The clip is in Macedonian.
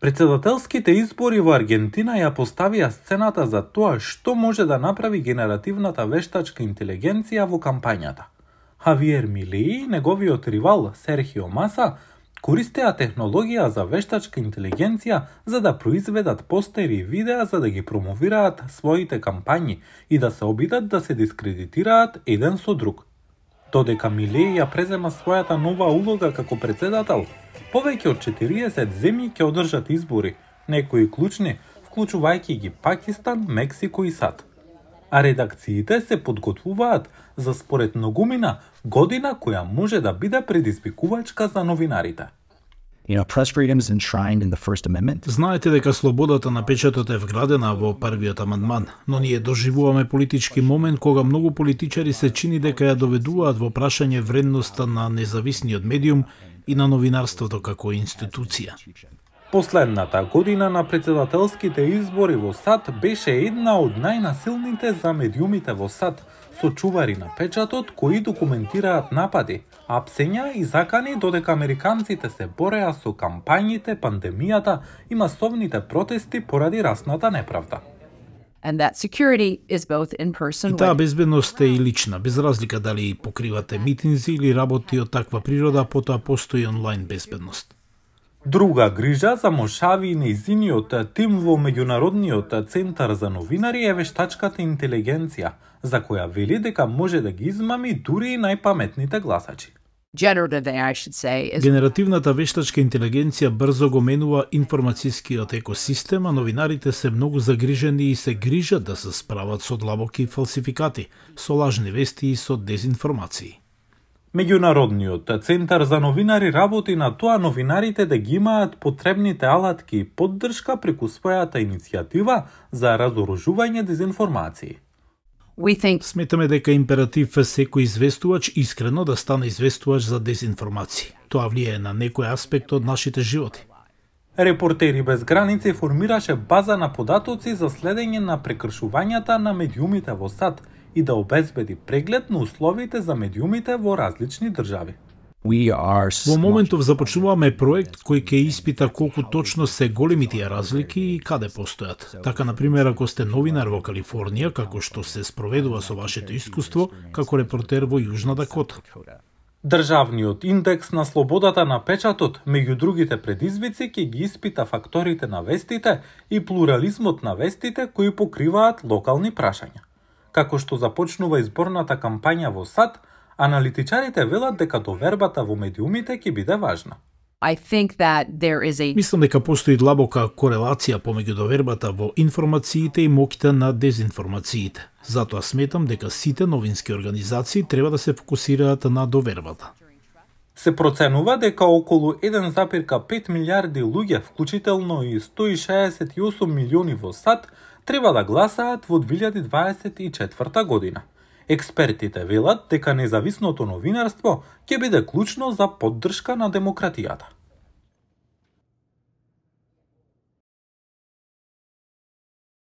Председателските избори во Аргентина ја поставија сцената за тоа што може да направи генеративната вештачка интелигенција во кампањата. Хавиер Мили и неговиот ривал Серхио Маса користеа технологија за вештачка интелигенција за да произведат постери и видеа за да ги промовираат своите кампањи и да се обидат да се дискредитираат еден со друг. Додека Миле ја презема својата нова улога како председател, Повеќе од 40 земји ќе одржат избори, некои клучни, вклучувајќи ги Пакистан, Мексико и САД. А редакциите се подготвуваат за според многумина година која може да биде предизвикувачка за новинарите. You know, press freedom is enshrined in the First Amendment. Знаете дека слободата на печатот е вградена во првиот амандман, но ние доживуваме политички момент кога многу политичари се чини дека ја доведуваат во прашање вредноста на независниот медиум и на новинарството како институција. Последната година на председателските избори во САД беше една од најнасилните за медиумите во САД, со чувари на печатот кои документираат напади, апсења и закани додека американците се бореа со кампањите, пандемијата и масовните протести поради расната неправда. And that security is both in person. Таа безбедност е и лична, без разлика дали покривате митинзи или работи од таква природа, потоа постои онлайн безбедност. Друга грижа за Мошави и неизиниот тим во Меѓународниот центар за новинари е вештачката интелигенција, за која вели дека може да ги измами дури и најпаметните гласачи. Генеративната вештачка интелигенција брзо го менува информацискиот екосистем, а новинарите се многу загрижени и се грижат да се справат со длабоки фалсификати, со лажни вести и со дезинформации. Меѓународниот центар за новинари работи на тоа новинарите да ги имаат потребните алатки и поддршка преку својата иницијатива за разоружување дезинформации. Think... Сметаме дека императив е секој известувач искрено да стане известувач за дезинформација. Тоа влијае на некој аспект од нашите животи. Репортери без граници формираше база на податоци за следење на прекршувањата на медиумите во САД – и да обезбеди преглед на условите за медиумите во различни држави. Во моментов започнуваме проект кој ќе испита колку точно се големи тие разлики и каде постојат. Така, на пример, ако сте новинар во Калифорнија, како што се спроведува со вашето искуство, како репортер во Јужна Дакота. Државниот индекс на слободата на печатот, меѓу другите предизвици, ќе ги испита факторите на вестите и плурализмот на вестите кои покриваат локални прашања како што започнува изборната кампања во САД, аналитичарите велат дека довербата во медиумите ќе биде важна. I think that there is a... Мислам дека постои длабока корелација помеѓу довербата во информациите и моките на дезинформациите. Затоа сметам дека сите новински организации треба да се фокусираат на довербата. Се проценува дека околу 1,5 милиарди луѓе, вклучително и 168 милиони во САД, треба да гласаат во 2024 година. Експертите велат дека независното новинарство ќе биде клучно за поддршка на демократијата.